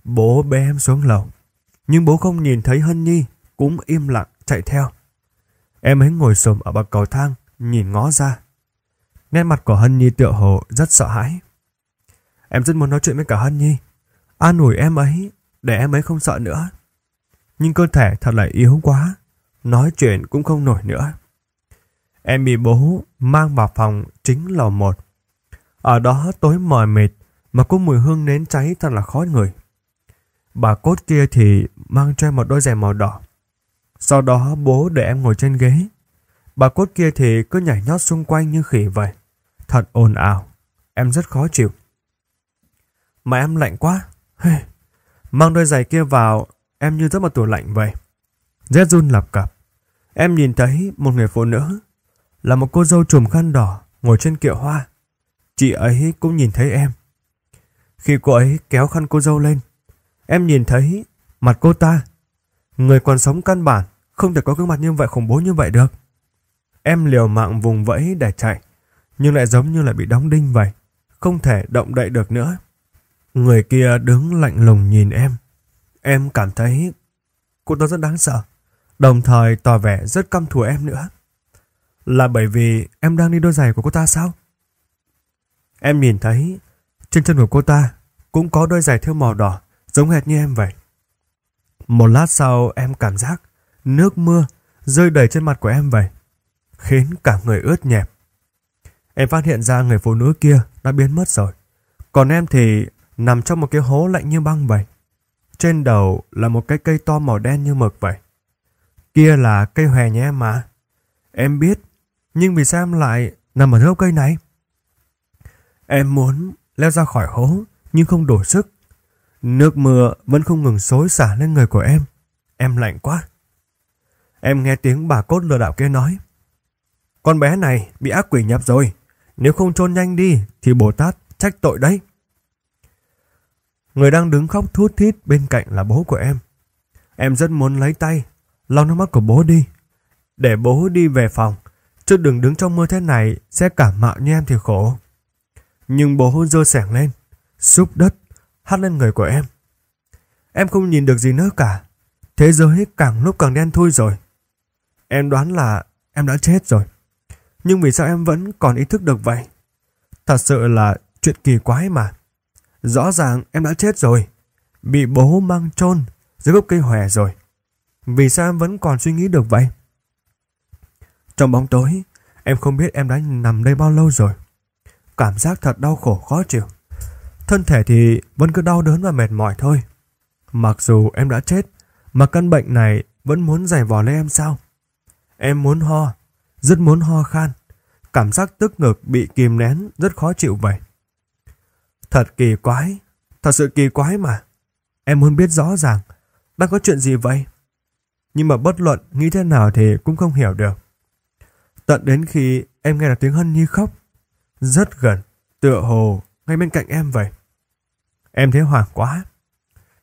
Bố bế em xuống lầu. Nhưng bố không nhìn thấy Hân Nhi, cũng im lặng chạy theo. Em ấy ngồi xổm ở bậc cầu thang, nhìn ngó ra. Nét mặt của Hân Nhi tựa hồ rất sợ hãi. Em rất muốn nói chuyện với cả Hân Nhi. An ủi em ấy, để em ấy không sợ nữa. Nhưng cơ thể thật là yếu quá, nói chuyện cũng không nổi nữa. Em bị bố mang vào phòng chính lầu một. Ở đó tối mờ mịt mà có mùi hương nến cháy thật là khó người. Bà cốt kia thì mang cho em một đôi giày màu đỏ. Sau đó bố để em ngồi trên ghế. Bà cốt kia thì cứ nhảy nhót xung quanh như khỉ vậy. Thật ồn ào. Em rất khó chịu. Mà em lạnh quá. Mang đôi giày kia vào, em như rất một tủ lạnh vậy. Rét run lập cập. Em nhìn thấy một người phụ nữ. Là một cô dâu trùm khăn đỏ ngồi trên kiệu hoa. Chị ấy cũng nhìn thấy em. Khi cô ấy kéo khăn cô dâu lên, em nhìn thấy mặt cô ta. Người còn sống căn bản không thể có gương mặt như vậy khủng bố như vậy được. Em liều mạng vùng vẫy để chạy, nhưng lại giống như là bị đóng đinh vậy, không thể động đậy được nữa. Người kia đứng lạnh lùng nhìn em. Em cảm thấy cô ta rất đáng sợ, đồng thời tỏ vẻ rất căm thù em nữa. Là bởi vì em đang đi đôi giày của cô ta sao? Em nhìn thấy trên chân của cô ta cũng có đôi giày thêu màu đỏ giống hệt như em vậy. Một lát sau em cảm giác nước mưa rơi đầy trên mặt của em vậy khiến cả người ướt nhẹp. Em phát hiện ra người phụ nữ kia đã biến mất rồi. Còn em thì nằm trong một cái hố lạnh như băng vậy. Trên đầu là một cái cây to màu đen như mực vậy. Kia là cây hòe nhé em mà. Em biết, nhưng vì sao em lại nằm ở gốc cây này? Em muốn leo ra khỏi hố, nhưng không đủ sức. Nước mưa vẫn không ngừng xối xả lên người của em. Em lạnh quá. Em nghe tiếng bà cốt lừa đảo kia nói. Con bé này bị ác quỷ nhập rồi. Nếu không chôn nhanh đi thì Bồ Tát trách tội đấy. Người đang đứng khóc thút thít bên cạnh là bố của em. Em rất muốn lấy tay, lau nước mắt của bố đi. Để bố đi về phòng, chứ đừng đứng trong mưa thế này sẽ cảm mạo như em thì khổ. Nhưng bố dơ sẻng lên, xúc đất, hắt lên người của em. Em không nhìn được gì nữa cả. Thế giới càng lúc càng đen thui rồi. Em đoán là em đã chết rồi. Nhưng vì sao em vẫn còn ý thức được vậy? Thật sự là chuyện kỳ quái mà. Rõ ràng em đã chết rồi. Bị bố mang chôn dưới gốc cây hòe rồi. Vì sao em vẫn còn suy nghĩ được vậy? Trong bóng tối, em không biết em đã nằm đây bao lâu rồi. Cảm giác thật đau khổ khó chịu. Thân thể thì vẫn cứ đau đớn và mệt mỏi thôi. Mặc dù em đã chết, mà căn bệnh này vẫn muốn giải vò lấy em sao? Em muốn ho, rất muốn ho khan. Cảm giác tức ngực bị kìm nén rất khó chịu vậy. Thật kỳ quái, thật sự kỳ quái mà. Em muốn biết rõ ràng, đang có chuyện gì vậy? Nhưng mà bất luận nghĩ thế nào thì cũng không hiểu được. Tận đến khi em nghe được tiếng Hân Nhi khóc, rất gần, tựa hồ, ngay bên cạnh em vậy. Em thấy hoảng quá.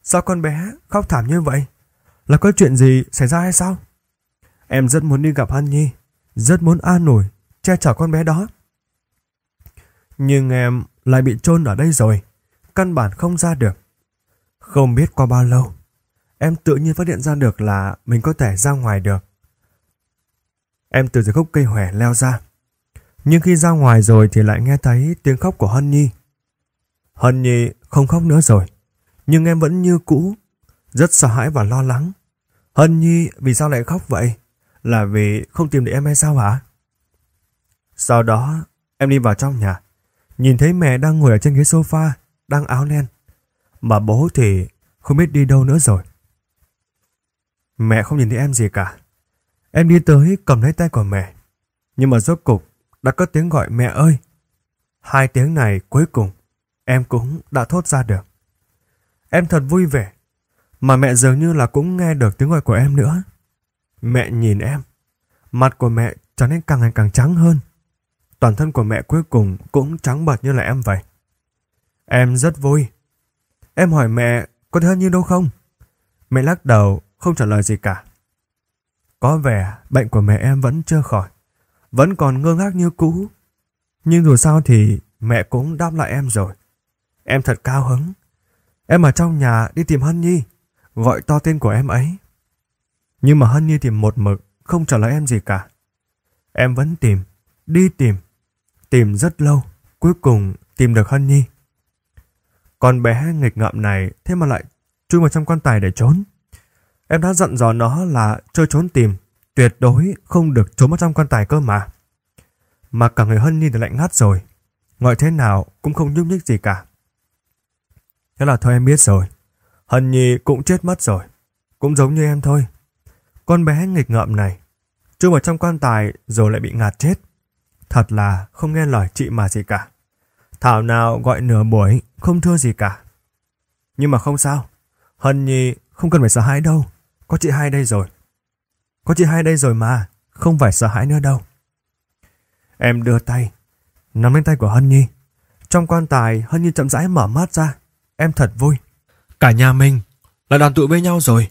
Sao con bé khóc thảm như vậy? Là có chuyện gì xảy ra hay sao? Em rất muốn đi gặp Hân Nhi. Rất muốn an ủi, che chở con bé đó. Nhưng em lại bị chôn ở đây rồi, căn bản không ra được. Không biết qua bao lâu, em tự nhiên phát hiện ra được là mình có thể ra ngoài được. Em từ dưới gốc cây hòe leo ra. Nhưng khi ra ngoài rồi thì lại nghe thấy tiếng khóc của Hân Nhi. Hân Nhi không khóc nữa rồi, nhưng em vẫn như cũ, rất sợ hãi và lo lắng. Hân Nhi vì sao lại khóc vậy? Là vì không tìm được em hay sao hả? Sau đó, em đi vào trong nhà. Nhìn thấy mẹ đang ngồi ở trên ghế sofa, đang áo len. Mà bố thì không biết đi đâu nữa rồi. Mẹ không nhìn thấy em gì cả. Em đi tới cầm lấy tay của mẹ. Nhưng mà rốt cục đã có tiếng gọi mẹ ơi. Hai tiếng này cuối cùng em cũng đã thốt ra được. Em thật vui vẻ. Mà mẹ dường như là cũng nghe được tiếng gọi của em nữa. Mẹ nhìn em. Mặt của mẹ trở nên càng ngày càng trắng hơn. Toàn thân của mẹ cuối cùng cũng trắng bật như là em vậy. Em rất vui. Em hỏi mẹ có thấy như đâu không? Mẹ lắc đầu, không trả lời gì cả. Có vẻ bệnh của mẹ em vẫn chưa khỏi. Vẫn còn ngơ ngác như cũ. Nhưng dù sao thì mẹ cũng đáp lại em rồi. Em thật cao hứng. Em ở trong nhà đi tìm Hân Nhi. Gọi to tên của em ấy. Nhưng mà Hân Nhi thì một mực, không trả lời em gì cả. Em vẫn tìm, đi tìm, tìm rất lâu, cuối cùng tìm được Hân Nhi. còn bé nghịch ngợm này thế mà lại chui vào trong quan tài để trốn. Em đã dặn dò nó là chơi trốn tìm, tuyệt đối không được trốn vào trong quan tài cơ mà. Mà cả người Hân Nhi thì lạnh ngắt rồi, gọi thế nào cũng không nhúc nhích gì cả. Thế là thôi em biết rồi, Hân Nhi cũng chết mất rồi, cũng giống như em thôi. Con bé nghịch ngợm này, chui vào trong quan tài rồi lại bị ngạt chết. Thật là không nghe lời chị mà gì cả. Thảo nào gọi nửa buổi, không thưa gì cả. Nhưng mà không sao, Hân Nhi không cần phải sợ hãi đâu, có chị hai đây rồi. Có chị hai đây rồi mà, không phải sợ hãi nữa đâu. Em đưa tay, nắm lên tay của Hân Nhi. Trong quan tài, Hân Nhi chậm rãi mở mắt ra. Em thật vui. Cả nhà mình là đoàn tụ với nhau rồi.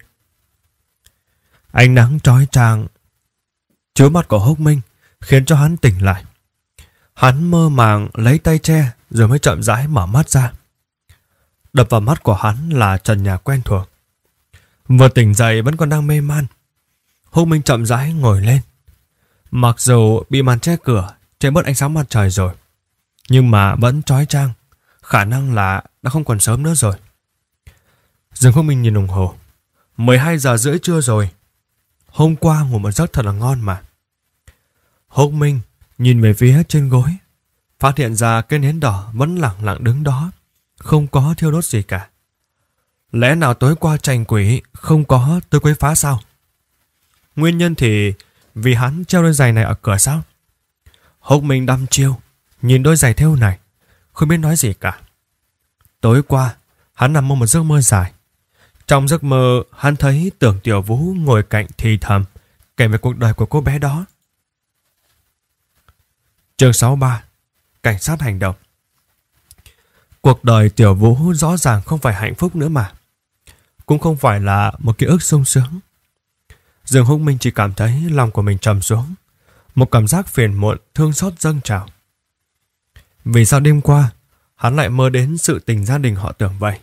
Ánh nắng trói trang chiếu mắt của Húc Minh khiến cho hắn tỉnh lại. Hắn mơ màng lấy tay che rồi mới chậm rãi mở mắt ra. Đập vào mắt của hắn là trần nhà quen thuộc. Vừa tỉnh dậy vẫn còn đang mê man. Húc Minh chậm rãi ngồi lên. Mặc dù bị màn che cửa che bớt ánh sáng mặt trời rồi, nhưng mà vẫn trói trang. Khả năng là đã không còn sớm nữa rồi. Dương Húc Minh nhìn đồng hồ. 12 giờ rưỡi trưa rồi Hôm qua ngủ một giấc thật là ngon mà. Hốc Minh nhìn về phía trên gối, phát hiện ra cái nến đỏ vẫn lặng lặng đứng đó, không có thiêu đốt gì cả. Lẽ nào tối qua trành quỷ không có tôi quấy phá sao? Nguyên nhân thì vì hắn treo đôi giày này ở cửa sao? Hốc Minh đăm chiêu, nhìn đôi giày theo này, không biết nói gì cả. Tối qua, hắn nằm mơ một giấc mơ dài, trong giấc mơ, hắn thấy tưởng tiểu vũ ngồi cạnh thì thầm, kể về cuộc đời của cô bé đó. Chương 63 Cảnh sát hành động Cuộc đời tiểu vũ rõ ràng không phải hạnh phúc nữa mà. Cũng không phải là một ký ức sung sướng. Dương Húc Minh chỉ cảm thấy lòng của mình trầm xuống. Một cảm giác phiền muộn, thương xót dâng trào. Vì sao đêm qua, hắn lại mơ đến sự tình gia đình họ tưởng vậy?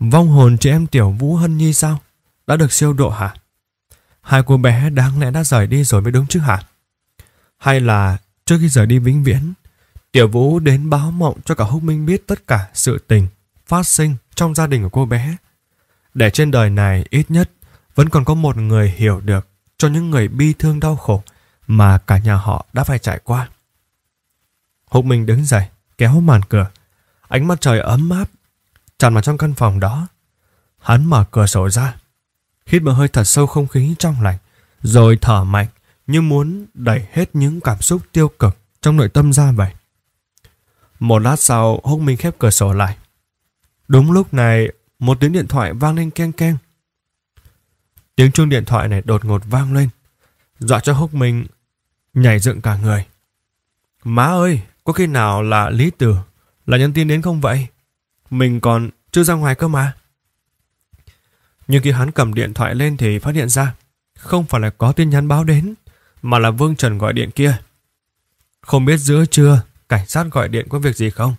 Vong hồn chị em tiểu Vũ Hân Nhi sao? Đã được siêu độ hả? Hai cô bé đáng lẽ đã rời đi rồi mới đúng chứ hả? Hay là trước khi rời đi vĩnh viễn, Tiểu Vũ đến báo mộng cho cả Húc Minh biết tất cả sự tình phát sinh trong gia đình của cô bé. Để trên đời này ít nhất vẫn còn có một người hiểu được cho những người bi thương đau khổ mà cả nhà họ đã phải trải qua. Húc Minh đứng dậy, kéo màn cửa. Ánh mặt trời ấm áp tràn vào trong căn phòng đó. Hắn mở cửa sổ ra, hít một hơi thật sâu không khí trong lành, rồi thở mạnh như muốn đẩy hết những cảm xúc tiêu cực trong nội tâm ra vậy. Một lát sau, Húc Minh khép cửa sổ lại. Đúng lúc này, một tiếng điện thoại vang lên keng keng. Tiếng chuông điện thoại này đột ngột vang lên, dọa cho Húc Minh nhảy dựng cả người. Má ơi, có khi nào là Lý Tử, là nhân tin đến không vậy? Mình còn chưa ra ngoài cơ mà. Nhưng khi hắn cầm điện thoại lên thì phát hiện ra không phải là có tin nhắn báo đến mà là Vương Trần gọi điện kia. Không biết giữa trưa cảnh sát gọi điện có việc gì không?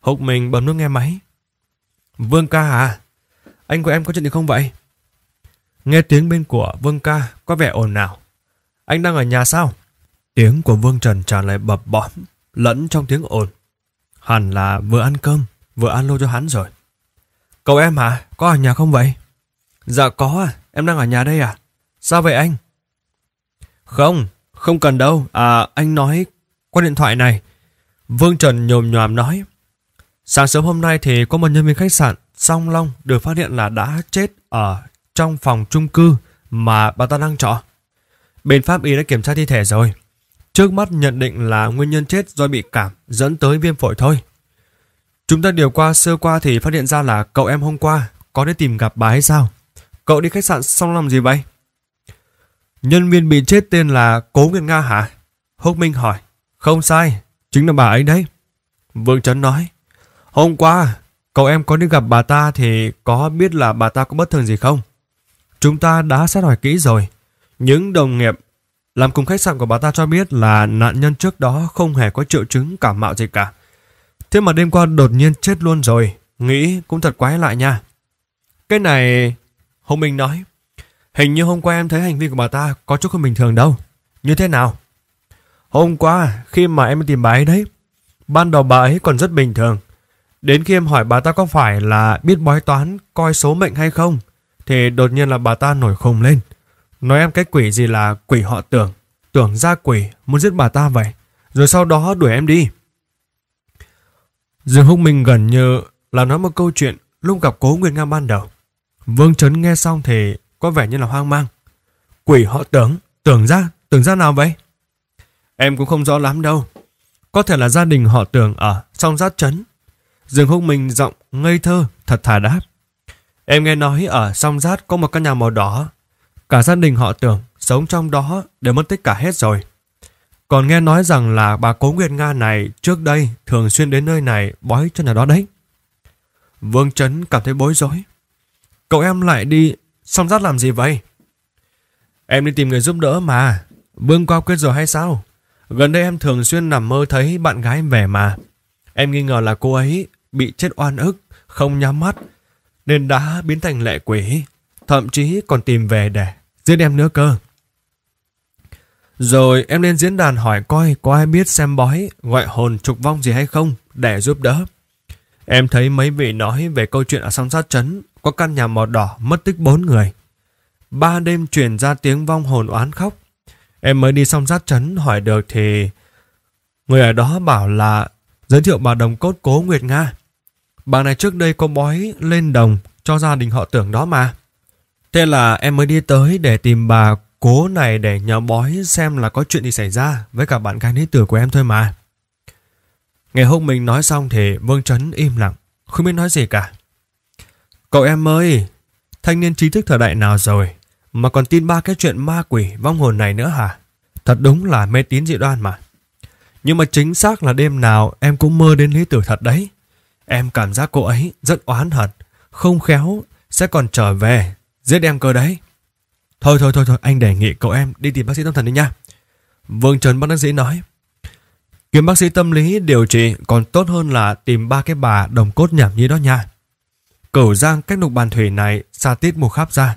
Hục mình bấm nút nghe máy. Vương ca à? Anh của em có chuyện gì không vậy? Nghe tiếng bên của Vương ca có vẻ ồn ào. Anh đang ở nhà sao? Tiếng của Vương Trần trả lời bập bõm lẫn trong tiếng ồn. Hẳn là vừa ăn cơm vừa alo cho hắn rồi. Cậu em hả? Có ở nhà không vậy? Dạ có à, em đang ở nhà đây à? Sao vậy anh? Không, không cần đâu. À, anh nói qua điện thoại này. Vương Trần nhồm nhòm nói. Sáng sớm hôm nay thì có một nhân viên khách sạn Song Long được phát hiện là đã chết ở trong phòng chung cư mà bà ta đang trọ. Bên Pháp Y đã kiểm tra thi thể rồi. Trước mắt nhận định là nguyên nhân chết do bị cảm dẫn tới viêm phổi thôi. Chúng ta điều qua sơ qua thì phát hiện ra là cậu em hôm qua có đi tìm gặp bà hay sao? Cậu đi khách sạn xong làm gì vậy? Nhân viên bị chết tên là Cố Nguyên Nga hả? Húc Minh hỏi. Không sai, chính là bà ấy đấy. Vương Trấn nói. Hôm qua, cậu em có đi gặp bà ta thì có biết là bà ta có bất thường gì không? Chúng ta đã xét hỏi kỹ rồi. Những đồng nghiệp làm cùng khách sạn của bà ta cho biết là nạn nhân trước đó không hề có triệu chứng cảm mạo gì cả. Thế mà đêm qua đột nhiên chết luôn rồi, nghĩ cũng thật quái lại nha. Cái này... Hồng Minh nói. Hình như hôm qua em thấy hành vi của bà ta có chút không bình thường đâu. Như thế nào? Hôm qua, khi mà em tìm bà ấy đấy, ban đầu bà ấy còn rất bình thường. Đến khi em hỏi bà ta có phải là biết bói toán, coi số mệnh hay không, thì đột nhiên là bà ta nổi khùng lên. Nói em cái quỷ gì là quỷ họ tưởng, tưởng ra quỷ, muốn giết bà ta vậy. Rồi sau đó đuổi em đi. Dương Húc Minh gần như là nói một câu chuyện lúc gặp cố Nguyên Nga ban đầu. Vương Trấn nghe xong thì có vẻ như là hoang mang. Quỷ họ tưởng, tưởng ra, tưởng ra nào vậy? Em cũng không rõ lắm đâu. Có thể là gia đình họ tưởng ở song Giác trấn. Dương Húc Minh giọng ngây thơ, thật thà đáp. Em nghe nói ở song Giác có một căn nhà màu đỏ. Cả gia đình họ tưởng sống trong đó đều mất tích cả hết rồi. Còn nghe nói rằng là bà Cố Nguyệt Nga này trước đây thường xuyên đến nơi này bói cho nhà đó đấy. Vương Trấn cảm thấy bối rối. Cậu em lại đi song rát làm gì vậy? Em đi tìm người giúp đỡ mà. Vương qua quyết rồi hay sao? Gần đây em thường xuyên nằm mơ thấy bạn gái em về mà. Em nghi ngờ là cô ấy bị chết oan ức, không nhắm mắt, nên đã biến thành lệ quỷ. Thậm chí còn tìm về để giết em nữa cơ. Rồi em lên diễn đàn hỏi coi có ai biết xem bói, gọi hồn trục vong gì hay không để giúp đỡ. Em thấy mấy vị nói về câu chuyện ở song sát trấn, có căn nhà màu đỏ mất tích bốn người. Ba đêm truyền ra tiếng vong hồn oán khóc. Em mới đi song sát trấn hỏi được thì... Người ở đó bảo là giới thiệu bà đồng cốt cố Nguyệt Nga. Bà này trước đây có bói lên đồng cho gia đình họ tưởng đó mà. Thế là em mới đi tới để tìm bà Cố này để nhờ bói xem là có chuyện gì xảy ra với cả bạn gái lý tử của em thôi mà. Ngày hôm mình nói xong thì Vương Trấn im lặng, không biết nói gì cả. Cậu em ơi, thanh niên trí thức thời đại nào rồi mà còn tin ba cái chuyện ma quỷ vong hồn này nữa hả? Thật đúng là mê tín dị đoan mà. Nhưng mà chính xác là đêm nào em cũng mơ đến lý tử thật đấy. Em cảm giác cô ấy rất oán hận, không khéo sẽ còn trở về, giết em cơ đấy. Thôi thôi thôi thôi, anh đề nghị cậu em đi tìm bác sĩ tâm thần đi nha. Vương Trần bác sĩ nói. Kiếm bác sĩ tâm lý điều trị còn tốt hơn là tìm ba cái bà đồng cốt nhảm nhí đó nha. Cửu Giang cách nục bàn thủy này xa tít một khắp ra.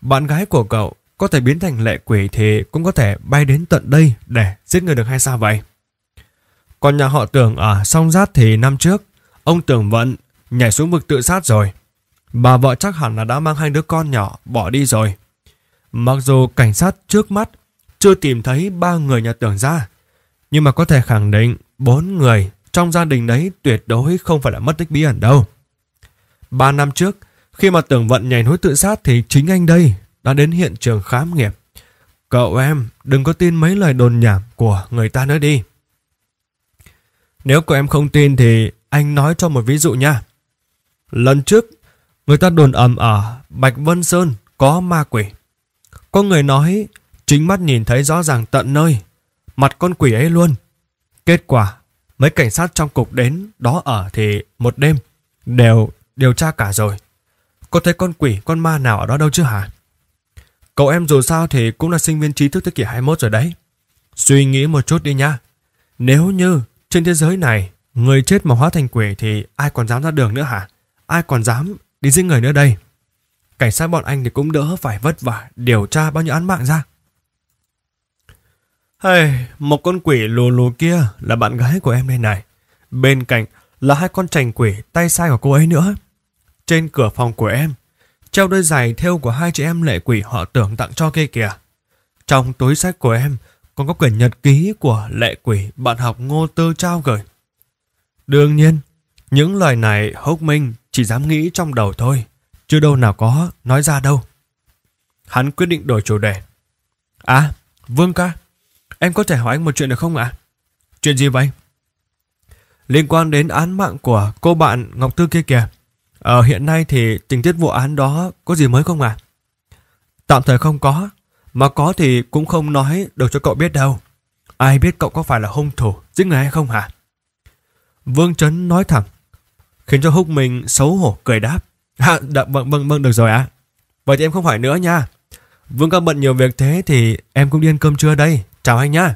Bạn gái của cậu có thể biến thành lệ quỷ thì cũng có thể bay đến tận đây để giết người được hay sao vậy? Còn nhà họ tưởng ở song giát thì năm trước, ông tưởng vận nhảy xuống vực tự sát rồi. Bà vợ chắc hẳn là đã mang hai đứa con nhỏ bỏ đi rồi. Mặc dù cảnh sát trước mắt chưa tìm thấy ba người nhà tưởng ra, nhưng mà có thể khẳng định bốn người trong gia đình đấy tuyệt đối không phải là mất tích bí ẩn đâu. Ba năm trước, khi mà tưởng vận nhảy núi tự sát thì chính anh đây đã đến hiện trường khám nghiệm. Cậu em, đừng có tin mấy lời đồn nhảm của người ta nữa đi. Nếu cậu em không tin thì anh nói cho một ví dụ nha. Lần trước, người ta đồn ầm ở Bạch Vân Sơn có ma quỷ. Có người nói Chính mắt nhìn thấy rõ ràng tận nơi Mặt con quỷ ấy luôn Kết quả Mấy cảnh sát trong cục đến Đó ở thì một đêm Đều điều tra cả rồi Có thấy con quỷ con ma nào ở đó đâu chứ hả Cậu em dù sao thì cũng là sinh viên trí thức thế kỷ 21 rồi đấy Suy nghĩ một chút đi nha Nếu như trên thế giới này Người chết mà hóa thành quỷ thì ai còn dám ra đường nữa hả Ai còn dám đi giết người nữa đây cảnh sát bọn anh thì cũng đỡ phải vất vả điều tra bao nhiêu án mạng ra. Hey, một con quỷ lù lù kia là bạn gái của em đây này. Bên cạnh là hai con trành quỷ tay sai của cô ấy nữa. Trên cửa phòng của em, treo đôi giày theo của hai chị em lệ quỷ họ tưởng tặng cho kia kìa. Trong túi sách của em còn có quyển nhật ký của lệ quỷ bạn học ngô tư trao gửi. Đương nhiên, những lời này húc Minh chỉ dám nghĩ trong đầu thôi chứ đâu nào có nói ra đâu. Hắn quyết định đổi chủ đề. À, Vương ca, em có thể hỏi anh một chuyện được không ạ? Chuyện gì vậy? Liên quan đến án mạng của cô bạn Ngọc thư kia kìa. Ở ờ, hiện nay thì tình tiết vụ án đó có gì mới không ạ? Tạm thời không có, mà có thì cũng không nói được cho cậu biết đâu. Ai biết cậu có phải là hung thủ giết người hay không hả? Vương Trấn nói thẳng, khiến cho húc mình xấu hổ cười đáp. À, đã, vâng, vâng, vâng, được rồi ạ. Vậy thì em không hỏi nữa nha. Vương ca bận nhiều việc thế thì em cũng đi ăn cơm trưa đây. Chào anh nhá.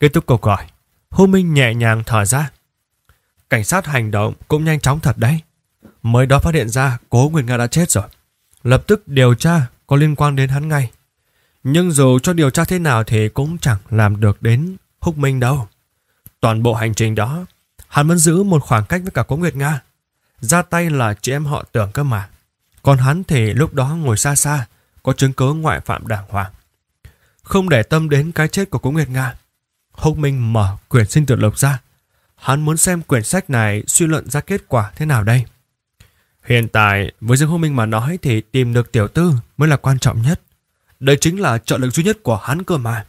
Kết thúc cuộc gọi, Hô Minh nhẹ nhàng thở ra. Cảnh sát hành động cũng nhanh chóng thật đấy. Mới đó phát hiện ra cố Nguyệt Nga đã chết rồi. Lập tức điều tra có liên quan đến hắn ngay. Nhưng dù cho điều tra thế nào thì cũng chẳng làm được đến Húc Minh đâu. Toàn bộ hành trình đó, hắn vẫn giữ một khoảng cách với cả Cố Nguyệt Nga ra tay là chị em họ tưởng cơ mà. Còn hắn thì lúc đó ngồi xa xa, có chứng cứ ngoại phạm đàng hoàng. Không để tâm đến cái chết của Cố Nguyệt Nga, Hồng Minh mở quyển sinh tử lục ra. Hắn muốn xem quyển sách này suy luận ra kết quả thế nào đây. Hiện tại, với Dương Hồng Minh mà nói thì tìm được tiểu tư mới là quan trọng nhất. Đây chính là trợ lực duy nhất của hắn cơ mà.